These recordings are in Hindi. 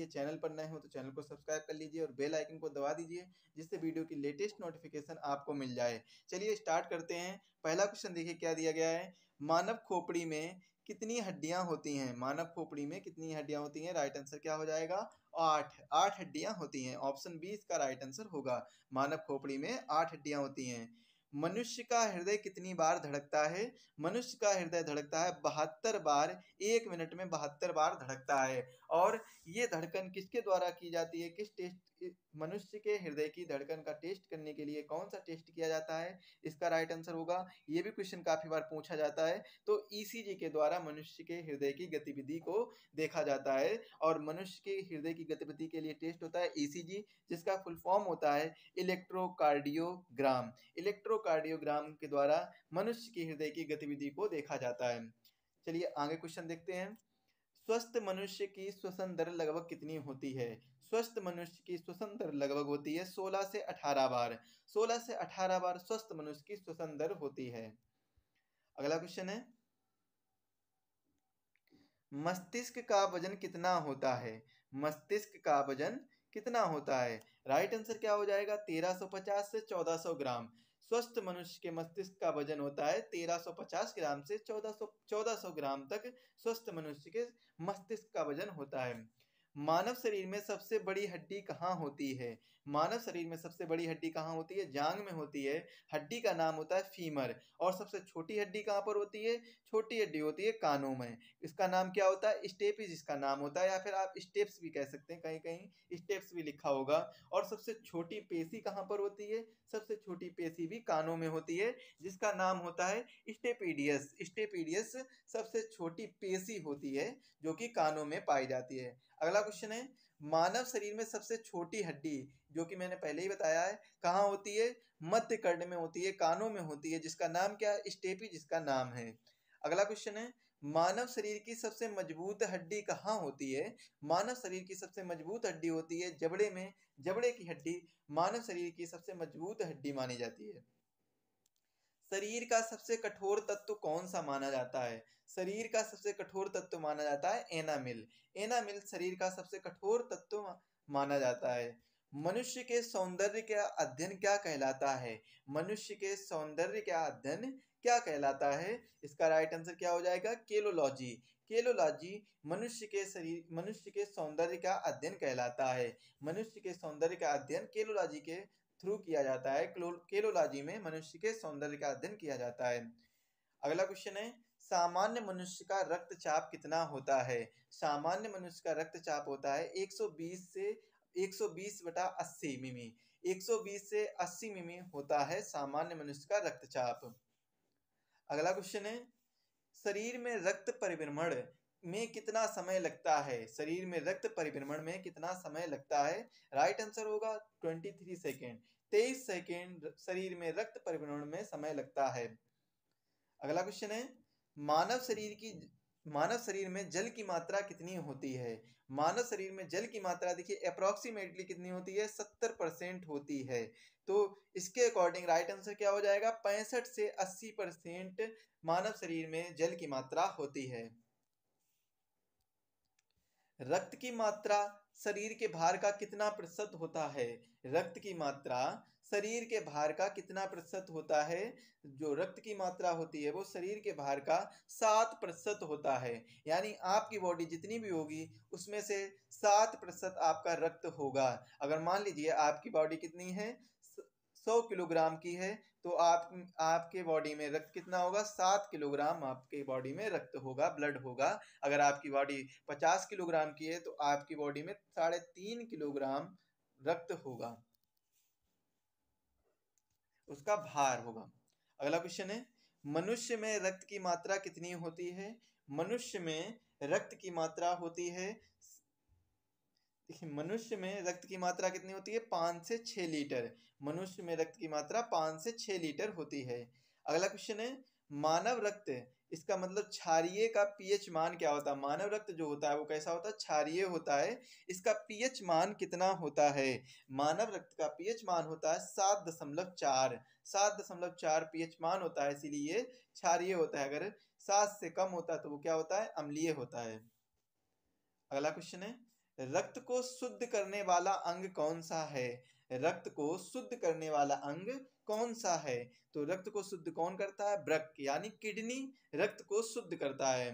ये चैनल पर नए हो तो चैनल को सब्सक्राइब कर लीजिए और बेल आइकन को दबा दीजिए जिससे वीडियो की लेटेस्ट नोटिफिकेशन आपको मिल जाए चलिए स्टार्ट करते हैं पहला क्वेश्चन देखिए क्या दिया गया है मानव खोपड़ी में कितनी हड्डियां होती हैं मानव खोपड़ी में कितनी हड्डियां होती हैं राइट आंसर क्या हो जाएगा आठ आठ हड्डियां होती हैं ऑप्शन बी इसका राइट आंसर होगा मानव खोपड़ी में आठ हड्डियां होती हैं मनुष्य का हृदय कितनी बार धड़कता है मनुष्य का हृदय धड़कता है बहत्तर बार एक मिनट में बहत्तर बार धड़कता है और ये धड़कन किसके द्वारा की जाती है किस टेस्ट मनुष्य के हृदय की धड़कन का टेस्ट करने के लिए कौन सा टेस्ट किया जाता है इसका राइट आंसर होगा ये भी क्वेश्चन काफी बार पूछा जाता है तो ईसीजी e के द्वारा मनुष्य के हृदय की गतिविधि को देखा जाता है और मनुष्य के हृदय की गतिविधि के लिए टेस्ट होता है ईसीजी e जिसका फुल फॉर्म होता है इलेक्ट्रोकार्डियोग्राम इलेक्ट्रोकार्डियोग्राम के द्वारा मनुष्य के हृदय की गतिविधि को देखा जाता है चलिए आगे क्वेश्चन देखते हैं स्वस्थ मनुष्य की श्वसन दर लगभग कितनी होती है स्वस्थ मनुष्य की श्वसन दर लगभग होती है 16 से 18 बार 16 से 18 बार स्वस्थ मनुष्य की श्वसन दर होती है अगला क्वेश्चन है मस्तिष्क का वजन कितना होता है मस्तिष्क का वजन कितना होता है राइट आंसर क्या हो जाएगा 1350 से 1400 ग्राम स्वस्थ मनुष्य के मस्तिष्क का वजन होता है 1350 ग्राम से 1400 1400 ग्राम तक स्वस्थ मनुष्य के मस्तिष्क का वजन होता है मानव शरीर में सबसे बड़ी हड्डी कहाँ होती है मानव शरीर में सबसे बड़ी हड्डी कहाँ होती है जांग में होती है हड्डी का नाम होता है फीमर और सबसे छोटी हड्डी कहाँ पर होती है छोटी हड्डी होती है कानों में इसका नाम क्या होता है स्टेपिज इसका नाम होता है या फिर आप स्टेप्स भी कह सकते हैं कहीं कहीं स्टेप्स भी लिखा होगा और सबसे छोटी पेशी कहाँ पर होती है सबसे छोटी पेशी भी कानों में होती है जिसका नाम होता है स्टेपीडियस स्टेपीडियस सबसे छोटी पेशी होती है जो कि कानों में पाई जाती है अगला क्वेश्चन है मानव शरीर में सबसे छोटी हड्डी जो कि मैंने पहले ही बताया है कहाँ होती है मध्य कर्ण में होती है कानों में होती है जिसका नाम क्या है स्टेपी जिसका नाम है अगला क्वेश्चन है मानव शरीर की सबसे मजबूत हड्डी कहाँ होती है मानव शरीर की सबसे मजबूत हड्डी होती है जबड़े में जबड़े की हड्डी मानव शरीर की सबसे मजबूत हड्डी मानी जाती है शरीर का सबसे कठोर तत्व कौन सा माना जाता है शरीर का सबसे कठोर तत्व माना जाता है एनामिल एनामिल शरीर का सबसे कठोर तत्व माना जाता है मनुष्य के सौंदर्य का अध्ययन क्या कहलाता है मनुष्य के सौंदर्य का अध्ययन क्या कहलाता है इसका राइट आंसर क्या हो जाएगा केलोलॉजी केलोलॉजी मनुष्य के शरीर मनुष्य के सौंदर्य का अध्ययन कहलाता है मनुष्य के सौंदर्य का अध्ययन केलोलॉजी के थ्रू किया जाता है केलोलॉजी में मनुष्य के सौंदर्य का अध्ययन किया जाता है अगला क्वेश्चन है सामान्य मनुष्य का रक्तचाप कितना होता है सामान्य मनुष्य का रक्तचाप होता है 120 से 120 सौ बटा अस्सी मिमी 120 से 80 मिमी होता है सामान्य मनुष्य का रक्तचाप अगला क्वेश्चन है शरीर में रक्त परिभ्रमण में कितना समय लगता है शरीर में रक्त परिभ्रमण में कितना समय लगता है राइट आंसर होगा ट्वेंटी थ्री सेकेंड तेईस सेकेंड शरीर में रक्त परिभ्रमण में समय लगता है अगला क्वेश्चन है मानव शरीर की मानव शरीर में जल की मात्रा कितनी होती है मानव शरीर में जल की मात्रा देखिए अप्रोक्सीमेटली कितनी होती है सत्तर परसेंट होती है तो इसके अकॉर्डिंग राइट आंसर क्या हो जाएगा पैंसठ से अस्सी परसेंट मानव शरीर में जल की मात्रा होती है रक्त की मात्रा शरीर के भार का कितना प्रतिशत होता है रक्त की मात्रा शरीर के भार का कितना प्रतिशत होता है जो रक्त की मात्रा होती है वो शरीर के भार का सात प्रतिशत होता है यानी आपकी बॉडी जितनी भी होगी उसमें से सात प्रतिशत आपका रक्त होगा अगर मान लीजिए आपकी बॉडी कितनी है सौ किलोग्राम की है तो आप आपके बॉडी में रक्त कितना होगा सात किलोग्राम आपके बॉडी में रक्त होगा ब्लड होगा अगर आपकी बॉडी पचास किलोग्राम की है तो आपकी बॉडी में साढ़े तीन किलोग्राम रक्त होगा उसका भार होगा अगला क्वेश्चन है मनुष्य में रक्त की मात्रा कितनी होती है मनुष्य में रक्त की मात्रा होती है मनुष्य में रक्त की मात्रा कितनी होती है पाँच से छः लीटर मनुष्य में रक्त की मात्रा पाँच से छः लीटर होती है अगला क्वेश्चन है मानव रक्त इसका मतलब क्षारिय का पीएच मान क्या होता है मानव रक्त जो होता है वो कैसा होता है क्षारिय होता है इसका पीएच मान कितना होता है मानव रक्त का पीएच मान होता है सात दशमलव चार सात दशमलव चार पीएच मान होता है इसीलिए क्षारिय होता है अगर सात से कम होता है तो वो क्या होता है अम्लीय होता है अगला क्वेश्चन है रक्त को शुद्ध करने वाला अंग कौन सा है रक्त को शुद्ध करने वाला अंग कौन सा है तो रक्त को शुद्ध कौन करता है ब्रक यानी किडनी रक्त को शुद्ध करता है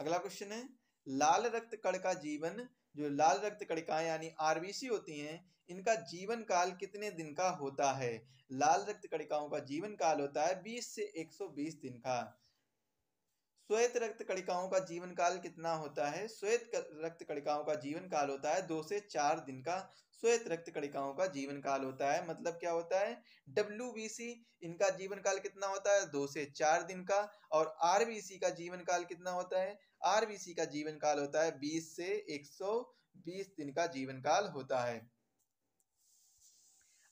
अगला क्वेश्चन है लाल रक्त कण का जीवन जो लाल रक्त कणिकाएं यानी आरबीसी होती हैं इनका जीवन काल कितने दिन का होता है लाल रक्त कणिकाओं का जीवन काल होता है 20 से 120 दिन का श्वेत रक्त कणिकाओं का जीवन काल कितना होता है श्वेत रक्त कणिकाओं का जीवन काल होता है दो से चार दिन का श्वेत रक्त कणिकाओं का जीवन काल होता है मतलब क्या होता है डब्ल्यू इनका जीवन काल कितना होता है दो से चार दिन का और आर का जीवन काल कितना होता है आर का जीवन काल होता है बीस से एक बीस दिन का जीवन काल होता है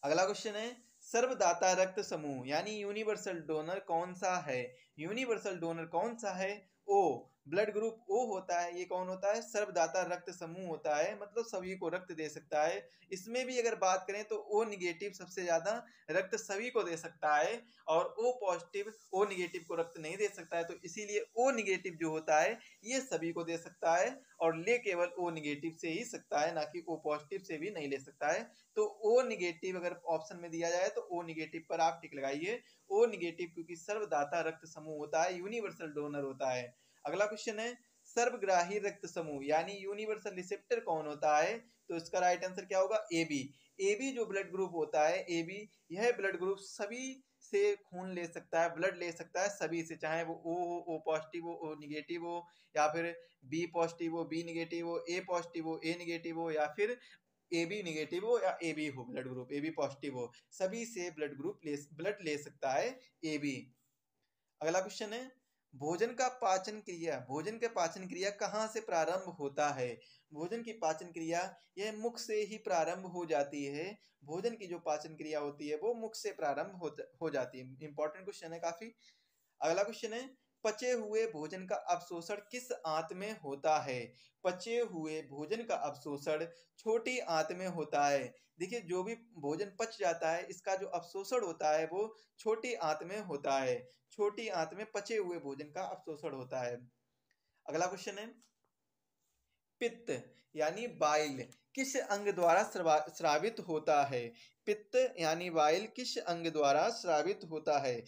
अगला क्वेश्चन है सर्वदाता रक्त समूह यानी यूनिवर्सल डोनर कौन सा है यूनिवर्सल डोनर कौन सा है ओ ब्लड ग्रुप ओ होता है ये कौन होता है सर्वदाता रक्त समूह होता है मतलब सभी को रक्त दे सकता है इसमें भी अगर बात करें तो ओ निगेटिव सबसे ज़्यादा रक्त सभी को दे सकता है और ओ पॉजिटिव ओ निगेटिव को रक्त नहीं दे सकता है तो इसीलिए ओ निगेटिव जो होता है ये सभी को दे सकता है और ले केवल ओ निगेटिव से ही सकता है ना कि ओ पॉजिटिव से भी नहीं ले सकता है तो ओ निगेटिव अगर ऑप्शन में दिया जाए तो ओ निगेटिव पर आप टिक लगाइए ओ निगेटिव क्योंकि सर्वदाता रक्त समूह होता है यूनिवर्सल डोनर होता है अगला क्वेश्चन है सर्वग्राही रक्त समूह यानी यूनिवर्सल रिसेप्टर कौन होता है तो इसका राइट आंसर क्या होगा ए बी ए बी जो ब्लड ग्रुप होता है ए बी यह ब्लड ग्रुप सभी से खून ले सकता है ब्लड ले सकता है सभी से चाहे वो ओ हो ओ पॉजिटिव हो ओ निगेटिव हो या फिर बी पॉजिटिव हो बी निगेटिव हो ए पॉजिटिव हो ए निगेटिव हो या फिर ए बी निगेटिव हो या ए बी हो blood group A B positive हो सभी से ब्लड ग्रुप ले ब्लड ले सकता है ए बी अगला क्वेश्चन है भोजन का पाचन क्रिया भोजन के पाचन क्रिया कहाँ से प्रारंभ होता है भोजन की पाचन क्रिया यह मुख से ही प्रारंभ हो जाती है भोजन की जो पाचन क्रिया होती है वो मुख से प्रारंभ हो, हो जाती है इंपॉर्टेंट क्वेश्चन है काफी अगला क्वेश्चन है पचे हुए भोजन का अवशोषण किस आंत में होता है पचे हुए भोजन का अवशोषण छोटी आंत में होता है देखिए जो भी भोजन पच जाता है इसका जो अवशोषण होता है वो छोटी आंत में होता है छोटी आंत में पचे हुए भोजन का अवशोषण होता है अगला क्वेश्चन है पित्त यानी बाइल किस अंग द्वारा श्रावित होता है पित्त यानी बाइल किस अंग द्वारा श्रावित होता है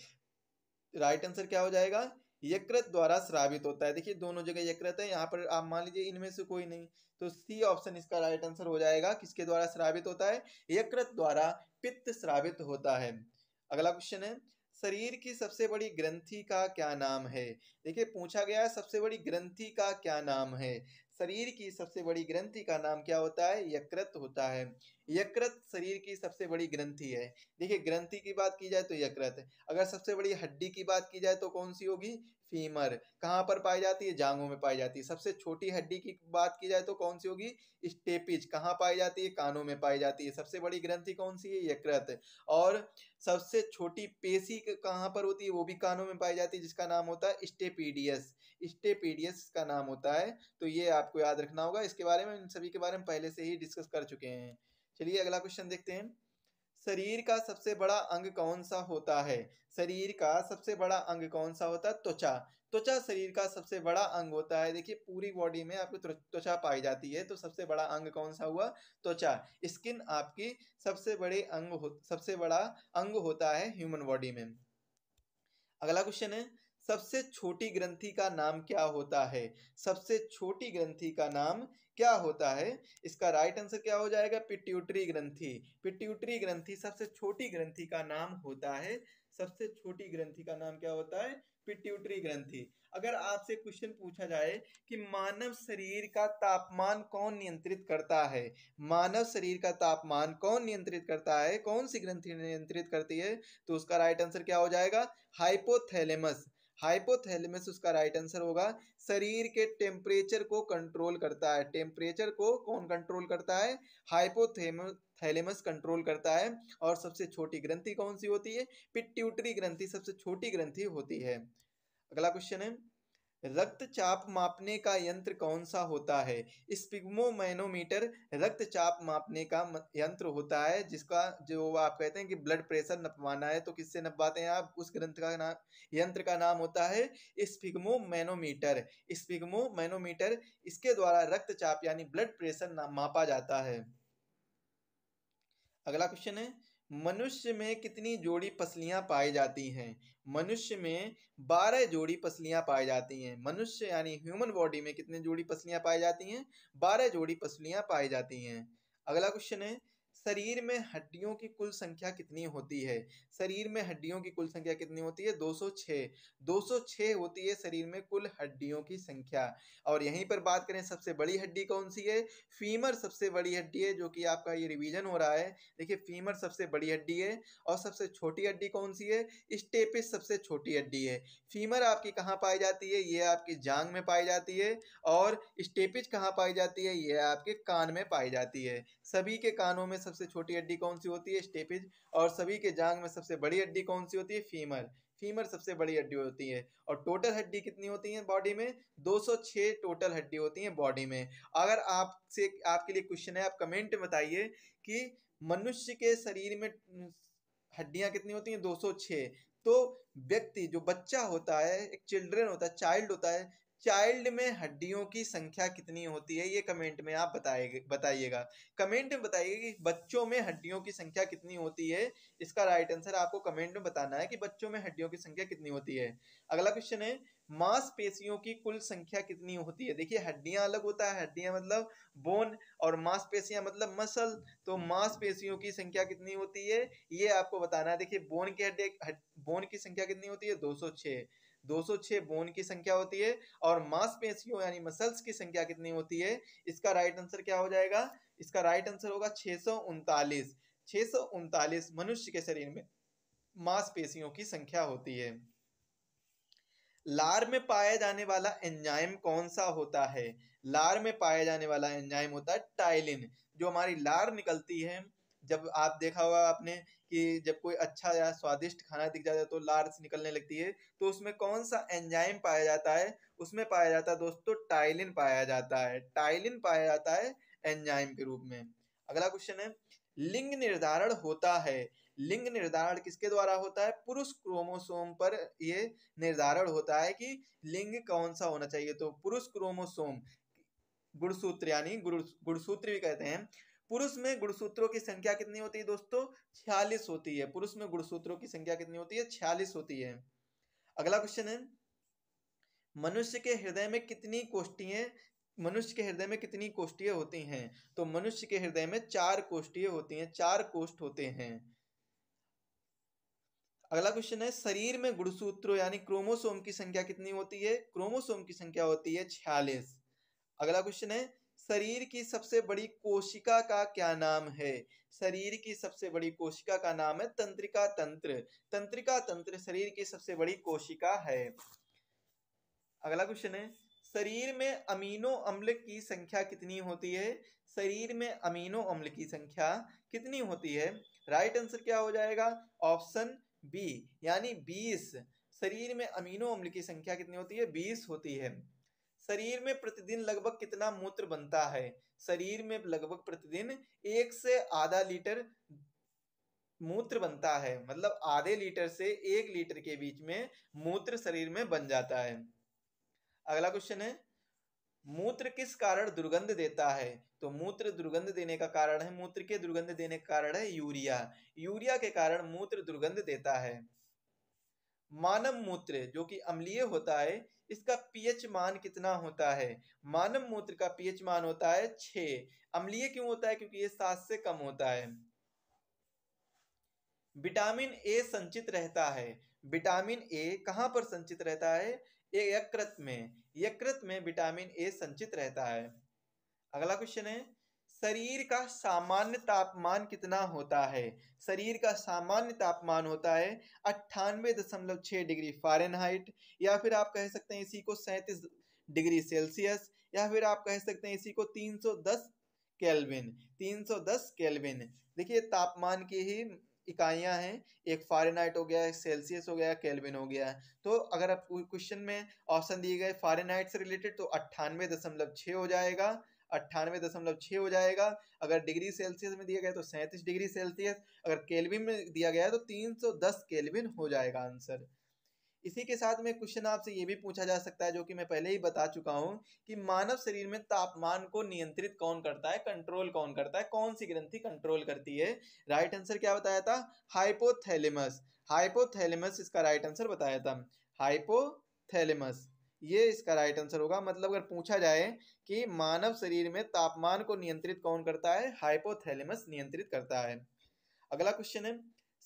राइट आंसर क्या हो जाएगा यकृत द्वारा श्रावित होता है देखिए दोनों जगह यकृत है यहाँ पर आप मान लीजिए इनमें से कोई नहीं तो सी ऑप्शन इसका राइट आंसर हो जाएगा किसके द्वारा श्रावित होता है यकृत द्वारा पित्त श्रावित होता है अगला क्वेश्चन है शरीर की सबसे बड़ी ग्रंथि का क्या नाम है देखिए पूछा गया है सबसे बड़ी ग्रंथि का क्या नाम है शरीर की सबसे बड़ी ग्रंथि का नाम क्या होता है यकृत होता है यकृत शरीर की सबसे बड़ी ग्रंथि है देखिए ग्रंथि की बात की जाए तो यकृत अगर सबसे बड़ी हड्डी की बात की जाए तो कौन सी होगी फीमर कहाँ पर पाई जाती है जांघों में पाई जाती है सबसे छोटी हड्डी की बात की जाए तो कौन सी होगी स्टेपिज कहाँ पाई जाती है कानों में पाई जाती है सबसे बड़ी ग्रंथि कौन सी है यकृत और सबसे छोटी पेशी कहाँ पर होती है वो भी कानों में पाई जाती है जिसका नाम होता है स्टेपीडियस स्टेपीडियस का नाम होता है तो ये आपको याद रखना होगा इसके बारे में इन सभी के बारे में पहले से ही डिस्कस कर चुके हैं चलिए अगला क्वेश्चन देखते हैं शरीर का सबसे बड़ा अंग कौन सा होता है शरीर का सबसे बड़ा अंग कौन सा होता है त्वचा त्वचा शरीर का सबसे बड़ा अंग होता है देखिए पूरी बॉडी में आपको त्वचा पाई जाती है तो सबसे बड़ा अंग कौन सा हुआ त्वचा स्किन आपकी सबसे बड़े अंग हो सबसे बड़ा अंग होता है ह्यूमन बॉडी में अगला क्वेश्चन है सबसे छोटी ग्रंथि का नाम क्या होता है सबसे छोटी ग्रंथि का नाम क्या होता है इसका राइट आंसर क्या हो जाएगा पिट्यूटरी ग्रंथि पिट्यूटरी ग्रंथि सबसे छोटी ग्रंथि का नाम होता है सबसे छोटी ग्रंथि का नाम क्या होता है पिट्यूटरी ग्रंथि अगर आपसे क्वेश्चन पूछा जाए कि मानव शरीर का तापमान कौन नियंत्रित करता है मानव शरीर का तापमान कौन नियंत्रित करता है कौन सी ग्रंथि नियंत्रित करती है तो उसका राइट आंसर क्या हो जाएगा हाइपोथैलेमस हाइपोथैलेमस उसका राइट आंसर होगा शरीर के टेम्परेचर को कंट्रोल करता है टेम्परेचर को कौन कंट्रोल करता है हाइपोथेम थैलेमस कंट्रोल करता है और सबसे छोटी ग्रंथि कौन सी होती है पिट्यूटरी ग्रंथि सबसे छोटी ग्रंथि होती है अगला क्वेश्चन है रक्तचाप मापने का यंत्र कौन सा होता है स्पिग्मोमैनोमीटर रक्तचाप मापने का यंत्र होता है जिसका जो आप कहते हैं कि ब्लड प्रेशर नपवाना है तो किससे नपवाते हैं आप उस ग्रंथ का नाम यंत्र का नाम होता है स्पिग्मोमैनोमीटर स्पिग्मोमैनोमीटर इसके द्वारा रक्तचाप यानी ब्लड प्रेशर मापा जाता है अगला क्वेश्चन है मनुष्य में कितनी जोड़ी पसलियाँ पाई जाती हैं मनुष्य में बारह जोड़ी पसलियां पाई जाती हैं मनुष्य यानी ह्यूमन बॉडी में कितनी जोड़ी पसलियां पाई जाती हैं बारह जोड़ी पसलियां पाई जाती हैं अगला क्वेश्चन है शरीर में हड्डियों की कुल संख्या कितनी होती है शरीर में हड्डियों की कुल संख्या कितनी होती है 206 206 होती है शरीर में कुल हड्डियों की संख्या और यहीं पर बात करें सबसे बड़ी हड्डी कौन सी है फीमर सबसे बड़ी हड्डी है जो कि आपका ये रिवीजन हो रहा है देखिए फीमर सबसे बड़ी हड्डी है और सबसे छोटी हड्डी कौन सी है स्टेपिस सबसे छोटी हड्डी है फीमर आपकी कहाँ पाई जाती है ये आपकी जांग में पाई जाती है और स्टेपिज कहाँ पाई जाती है ये आपके कान में पाई जाती है सभी के कानों में सबसे छोटी हड्डी कौन सी होती है स्टेपिज और सभी के जांग में सबसे बड़ी हड्डी कौन सी होती है फीमर फीमर सबसे बड़ी हड्डी होती है और टोटल हड्डी कितनी होती है बॉडी में 206 टोटल हड्डी होती है बॉडी में अगर आपसे आपके लिए क्वेश्चन है आप कमेंट में बताइए कि मनुष्य के शरीर में हड्डियाँ कितनी होती हैं 206 तो व्यक्ति जो बच्चा होता है एक चिल्ड्रन होता है चाइल्ड होता है चाइल्ड में हड्डियों की संख्या कितनी होती है ये कमेंट में आप बताए बताइएगा कमेंट में बताइएगा कि बच्चों में हड्डियों की संख्या कितनी होती है इसका राइट आंसर आपको कमेंट में बताना है कि बच्चों में हड्डियों की संख्या कितनी होती है अगला क्वेश्चन है मांसपेशियों की कुल संख्या कितनी होती है देखिए हड्डियां अलग होता है हड्डियां मतलब बोन और मांसपेशियां मतलब मसल तो मांसपेशियों की संख्या कितनी होती है ये आपको बताना है देखिए बोन की हड्डी बोन की संख्या कितनी होती है 206 206 बोन की संख्या होती है और मांसपेशियों यानी मसल्स की संख्या कितनी होती है इसका राइट आंसर क्या हो जाएगा इसका राइट आंसर होगा छह सौ उनतालीस मनुष्य के शरीर में मांसपेशियों की संख्या होती है लार में पाया जाने वाला एंजाइम कौन सा होता है लार में पाया जाने वाला एंजाइम होता है टाइलिन जो हमारी लार निकलती है जब आप देखा होगा आपने कि जब कोई अच्छा या स्वादिष्ट खाना दिख जाता है तो लार्स निकलने लगती है तो उसमें कौन सा एंजाइम पाया जाता है उसमें पाया जाता है दोस्तों टाइलिन पाया जाता है टाइलिन पाया जाता है एंजाइम के रूप में अगला क्वेश्चन है लिंग निर्धारण होता है लिंग निर्धारण किसके द्वारा होता है पुरुष क्रोमोसोम पर यह निर्धारण होता है कि लिंग कौन सा होना चाहिए तो पुरुष क्रोमोसोम गुणसूत्र यानी गुणसूत्र भी कहते हैं पुरुष में गुणसूत्रों की संख्या कितनी होती है दोस्तों छियालीस होती है पुरुष में गुणसूत्रों की संख्या कितनी होती है छियालीस होती है अगला क्वेश्चन है मनुष्य के हृदय में कितनी कोष्टीय मनुष्य के हृदय में कितनी कोष्टीय होती हैं तो मनुष्य के हृदय में चार कोष्टीय होती हैं चार कोष्ठ होते हैं अगला क्वेश्चन है शरीर में गुणसूत्रों यानी क्रोमोसोम की संख्या कितनी होती है क्रोमोसोम की संख्या होती है छियालीस अगला क्वेश्चन है शरीर की सबसे बड़ी कोशिका का क्या नाम है शरीर की सबसे बड़ी कोशिका का नाम है तंत्रिका तंत्र तंत्रिका तंत्र शरीर की सबसे बड़ी कोशिका है अगला क्वेश्चन है शरीर में अमीनो अम्ल की संख्या कितनी होती है शरीर में अमीनो अम्ल की संख्या कितनी होती है राइट आंसर क्या हो जाएगा ऑप्शन बी यानी बीस शरीर में अमीनो अम्ल की संख्या कितनी होती है बीस होती है शरीर में प्रतिदिन लगभग कितना मूत्र बनता है शरीर में लगभग प्रतिदिन एक से आधा लीटर मूत्र बनता है मतलब आधे लीटर से एक लीटर के बीच में मूत्र शरीर में बन जाता है अगला क्वेश्चन है मूत्र किस कारण दुर्गंध देता है तो मूत्र दुर्गंध देने का कारण है मूत्र के दुर्गंध देने का कारण है यूरिया यूरिया के कारण मूत्र दुर्गंध देता है मानव मूत्र जो कि अम्लीय होता है इसका पीएच मान कितना होता है मानव मूत्र का पीएच मान होता है छ अम्लीय क्यों होता है क्योंकि ये सात से कम होता है विटामिन ए संचित रहता है विटामिन ए कहाँ पर संचित रहता है ए यकृत में यकृत में विटामिन ए संचित रहता है अगला क्वेश्चन है शरीर का सामान्य तापमान कितना होता है शरीर का सामान्य तापमान होता है अट्ठानवे दशमलव छः डिग्री फ़ारेनहाइट या फिर आप कह सकते हैं इसी को सैंतीस डिग्री सेल्सियस या फिर आप कह सकते हैं इसी को तीन सौ दस केल्विन तीन सौ दस केल्विन देखिए तापमान की ही इकाइयां हैं एक फारेनहाइट हो गया एक सेल्सियस हो गया केल्विन हो गया तो अगर आप क्वेश्चन में ऑप्शन दिए गए फारेनहाइट से रिलेटेड तो अट्ठानवे दशमलव छः हो जाएगा अट्ठानवे दशमलव छः हो जाएगा अगर डिग्री सेल्सियस में दिया गया तो सैंतीस डिग्री सेल्सियस अगर केल्विन में दिया गया तो तीन सौ दस केल्विन हो जाएगा आंसर इसी के साथ में क्वेश्चन आपसे ये भी पूछा जा सकता है जो कि मैं पहले ही बता चुका हूँ कि मानव शरीर में तापमान को नियंत्रित कौन करता है कंट्रोल कौन करता है कौन सी ग्रंथि कंट्रोल करती है राइट आंसर क्या बताया था हाइपोथैलेमस हाइपोथैलेमस इसका राइट आंसर बताया था हाइपोथैलेमस ये इसका राइट आंसर होगा मतलब अगर पूछा जाए कि मानव शरीर में तापमान को नियंत्रित कौन करता है हाइपोथैलेमस नियंत्रित करता है अगला क्वेश्चन है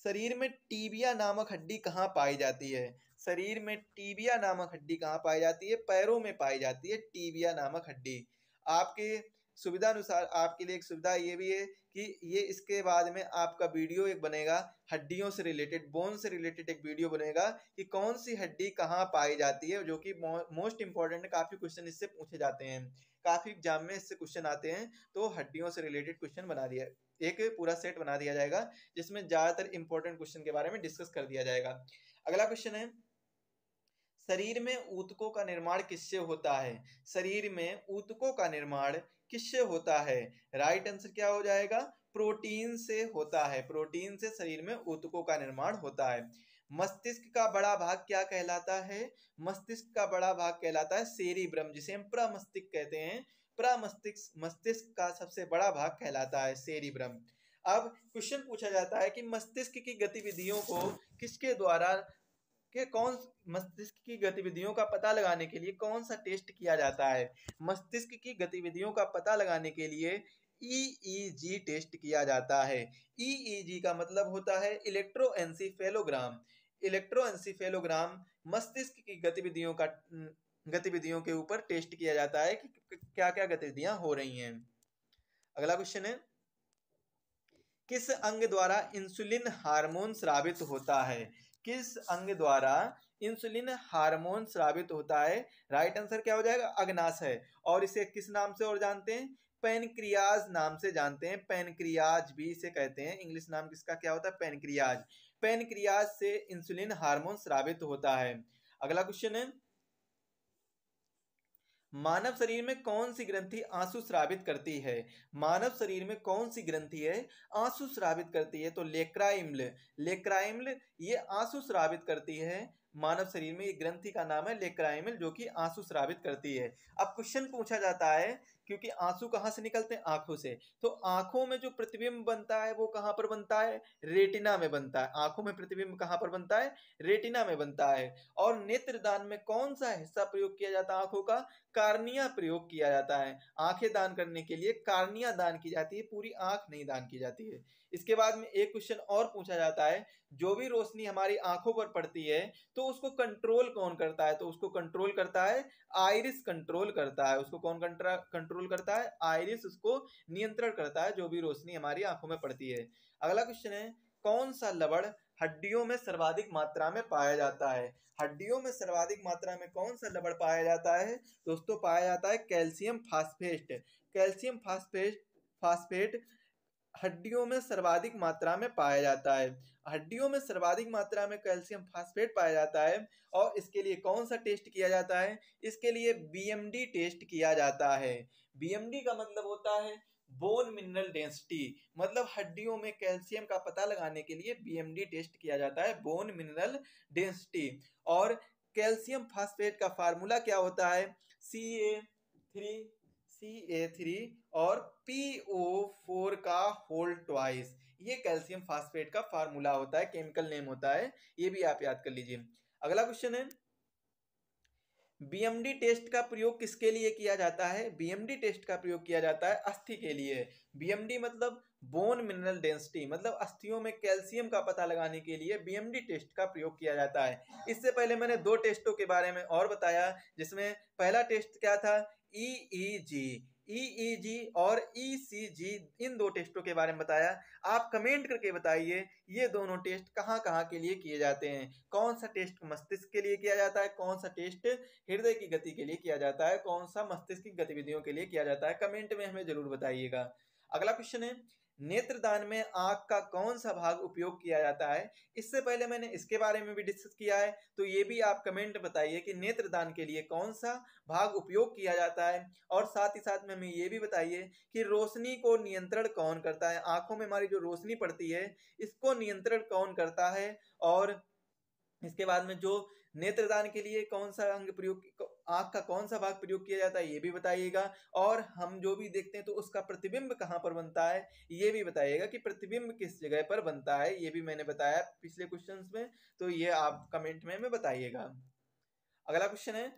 शरीर में टीबिया नामक हड्डी कहाँ पाई जाती है शरीर में टीबिया नामक हड्डी कहाँ पाई जाती है पैरों में पाई जाती है टीबिया नामक हड्डी आपके सुविधा अनुसार आपके लिए एक सुविधा ये भी है कि ये इसके बाद में आपका वीडियो एक बनेगा हड्डियों से रिलेटेड बोन से रिलेटेड एक वीडियो बनेगा कि कौन सी हड्डी कहाँ पाई जाती है जो कि मोस्ट इंपॉर्टेंट काफ़ी क्वेश्चन इससे पूछे जाते हैं काफ़ी एग्जाम में इससे क्वेश्चन आते हैं तो हड्डियों से रिलेटेड क्वेश्चन बना दिया एक पूरा सेट बना दिया जाएगा जिसमें ज़्यादातर इंपॉर्टेंट क्वेश्चन के बारे में डिस्कस कर दिया जाएगा अगला क्वेश्चन है शरीर में ऊतकों का निर्माण किससे होता है शरीर में ऊतकों का निर्माण किससे होता है राइट right आंसर क्या हो जाएगा प्रोटीन से होता है प्रोटीन से शरीर में ऊतकों का निर्माण होता है मस्तिष्क का बड़ा भाग क्या कहलाता है मस्तिष्क का बड़ा भाग कहलाता है सेरी ब्रम जिसे हम प्रमस्तिष्क कहते हैं प्रमस्तिष्क मस्तिष्क का सबसे बड़ा भाग कहलाता है सेरी ब्रम अब क्वेश्चन पूछा जाता है कि मस्तिष्क की गतिविधियों को किसके द्वारा कि कौन मस्तिष्क की गतिविधियों का पता लगाने के लिए कौन सा टेस्ट किया जाता है मस्तिष्क की गतिविधियों का पता लगाने के लिए ईईजी e e टेस्ट किया जाता है ईईजी e का मतलब होता है इलेक्ट्रोएंसीफेलोग्राम इलेक्ट्रोएंसीफेलोग्राम मस्तिष्क की गतिविधियों का गतिविधियों के ऊपर टेस्ट किया जाता है कि क्या क्या गतिविधियां हो रही हैं अगला क्वेश्चन है किस अंग द्वारा इंसुलिन हार्मोन स्रावित होता है किस अंग द्वारा इंसुलिन हार्मोन स्रावित होता है राइट आंसर क्या हो जाएगा है और इसे किस नाम से और जानते हैं पेनक्रियाज नाम से जानते हैं पेनक्रियाज भी इसे कहते हैं इंग्लिश नाम किसका क्या होता है पेनक्रियाज पेनक्रियाज से इंसुलिन हार्मोन स्रावित होता है अगला क्वेश्चन है मानव शरीर में कौन सी ग्रंथि आंसू श्रावित करती है मानव शरीर में कौन सी ग्रंथि है आंसू श्रावित करती है तो लेक्राइम्ल लेक्राइम्ल ये आंसू श्रावित करती है मानव शरीर में ये ग्रंथि का नाम है लेक्राइमिल जो कि आंसू श्रावित करती है अब क्वेश्चन पूछा जाता है क्योंकि आंसू कहाँ से निकलते हैं आंखों से तो आंखों में जो प्रतिबिंब बनता है वो कहाँ पर बनता है रेटिना में बनता है आंखों में प्रतिबिंब कहाँ पर बनता है रेटिना में बनता है और नेत्रदान में कौन सा हिस्सा प्रयोग किया जाता है आंखों का कार्निया प्रयोग किया जाता है आंखें दान करने के लिए कार्निया दान की जाती है पूरी आंख नहीं दान की जाती है इसके बाद में एक क्वेश्चन और पूछा जाता है जो भी रोशनी हमारी आंखों पर पड़ती है तो उसको कंट्रोल कौन करता है तो उसको कंट्रोल करता है आयरिस कंट्रोल करता है उसको कौन कंट्रोल करता है आयरिस उसको नियंत्रण करता है जो भी रोशनी हमारी आंखों में पड़ती है अगला क्वेश्चन है कौन सा लबड़ हड्डियों में सर्वाधिक मात्रा में पाया जाता है हड्डियों में सर्वाधिक मात्रा में कौन सा लबड़ पाया जाता है दोस्तों पाया जाता है calcium phosphate calcium phosphate phosphate हड्डियों में सर्वाधिक मात्रा में पाया जाता है हड्डियों में सर्वाधिक मात्रा में कैल्शियम फास्फेट पाया जाता है और इसके लिए कौन सा टेस्ट किया जाता है इसके लिए बीएमडी टेस्ट किया जाता है बीएमडी का मतलब होता है बोन मिनरल डेंसिटी मतलब हड्डियों में कैल्शियम का पता लगाने के लिए बीएमडी टेस्ट किया जाता है बोन मिनरल डेंसिटी और कैल्शियम फास्फेट का फार्मूला क्या होता है सी ए थ्री सी और पी का होल ट्वाइस ये कैल्शियम फास्फेट का फार्मूला होता है केमिकल नेम होता है ये भी आप याद कर लीजिए अगला क्वेश्चन है बीएमडी टेस्ट का प्रयोग किसके लिए किया जाता है बीएमडी टेस्ट का प्रयोग किया जाता है अस्थि के लिए बीएमडी मतलब बोन मिनरल डेंसिटी मतलब अस्थियों में कैल्शियम का पता लगाने के लिए बीएमडी टेस्ट का प्रयोग किया जाता है इससे पहले मैंने दो टेस्टों के बारे में और बताया जिसमें पहला टेस्ट क्या था EEG e EEG e e और ईसीजी इन दो टेस्टों के बारे में बताया आप कमेंट करके बताइए ये दोनों टेस्ट कहाँ कहाँ के लिए किए जाते हैं कौन सा टेस्ट मस्तिष्क के लिए किया जाता है कौन सा टेस्ट हृदय की गति के लिए किया जाता है कौन सा मस्तिष्क की गतिविधियों के लिए किया जाता है कमेंट में हमें जरूर बताइएगा अगला क्वेश्चन है नेत्रदान में आँख का कौन सा भाग उपयोग किया जाता है इससे पहले मैंने इसके बारे में भी डिस्कस किया है तो ये भी आप कमेंट बताइए कि नेत्रदान के लिए कौन सा भाग उपयोग किया जाता है और साथ ही साथ में हमें ये भी बताइए कि रोशनी को नियंत्रण कौन करता है आँखों में हमारी जो रोशनी पड़ती है इसको नियंत्रण कौन करता है और इसके बाद में जो नेत्रदान के लिए कौन सा अंग प्रयोग आंख का कौन सा भाग प्रयोग किया जाता है ये भी बताइएगा और हम जो भी देखते हैं तो उसका प्रतिबिंब कहाँ पर बनता है ये भी बताइएगा कि प्रतिबिंब किस जगह पर बनता है ये भी मैंने बताया पिछले क्वेश्चन में तो ये आप कमेंट में, में बताइएगा अगला क्वेश्चन है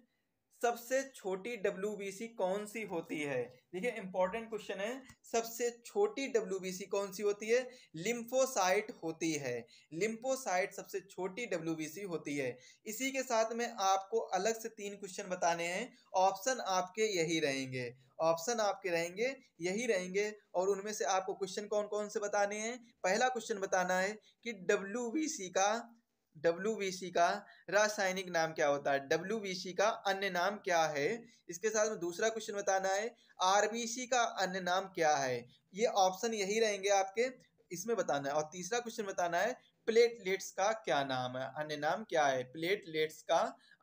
सबसे छोटी डब्ल्यू कौन सी होती है देखिए इंपॉर्टेंट क्वेश्चन है सबसे छोटी डब्ल्यू कौन सी होती है लिम्फोसाइट होती है लिम्फोसाइट सबसे छोटी डब्ल्यू होती है इसी के साथ में आपको अलग से तीन क्वेश्चन बताने हैं ऑप्शन आपके यही रहेंगे ऑप्शन आपके रहेंगे यही रहेंगे और उनमें से आपको क्वेश्चन कौन कौन से बताने हैं पहला क्वेश्चन बताना है कि डब्ल्यू का डब्ल्यू का रासायनिक नाम क्या होता है डब्ल्यू का अन्य नाम क्या है इसके साथ में दूसरा क्वेश्चन बताना है आरबीसी का अन्य नाम क्या है ये ऑप्शन यही रहेंगे आपके इसमें बताना है और तीसरा क्वेश्चन बताना है प्लेटलेट्स का क्या नाम है अन्य नाम क्या है प्लेटलेट्स का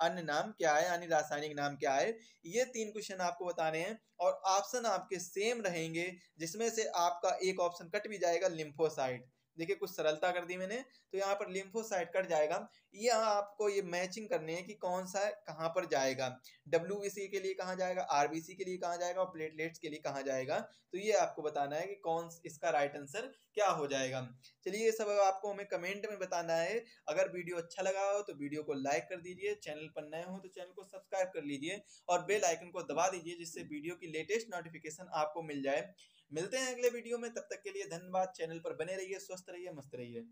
अन्य नाम क्या है यानी रासायनिक नाम क्या है ये तीन क्वेश्चन आपको बताने हैं और ऑप्शन आपके सेम रहेंगे जिसमें से आपका एक ऑप्शन कट भी जाएगा लिम्फोसाइड देखिए कुछ सरलता कर दी मैंने तो यहाँ पर लिम्फोसाइट कट जाएगा ये आपको ये मैचिंग करनी है कि कौन सा कहाँ पर जाएगा डब्ल्यू के लिए कहाँ जाएगा आर के लिए कहाँ जाएगा और प्लेटलेट्स के लिए कहाँ जाएगा तो ये आपको बताना है कि कौन इसका राइट आंसर क्या हो जाएगा चलिए ये सब आपको हमें कमेंट में बताना है अगर वीडियो अच्छा लगा हो तो वीडियो को लाइक कर दीजिए चैनल पर नए हो तो चैनल को सब्सक्राइब कर लीजिए और बेल आइकन को दबा दीजिए जिससे वीडियो की लेटेस्ट नोटिफिकेशन आपको मिल जाए मिलते हैं अगले वीडियो में तब तक के लिए धन्यवाद चैनल पर बने रहिए स्वस्थ रहिए मस्त रहिए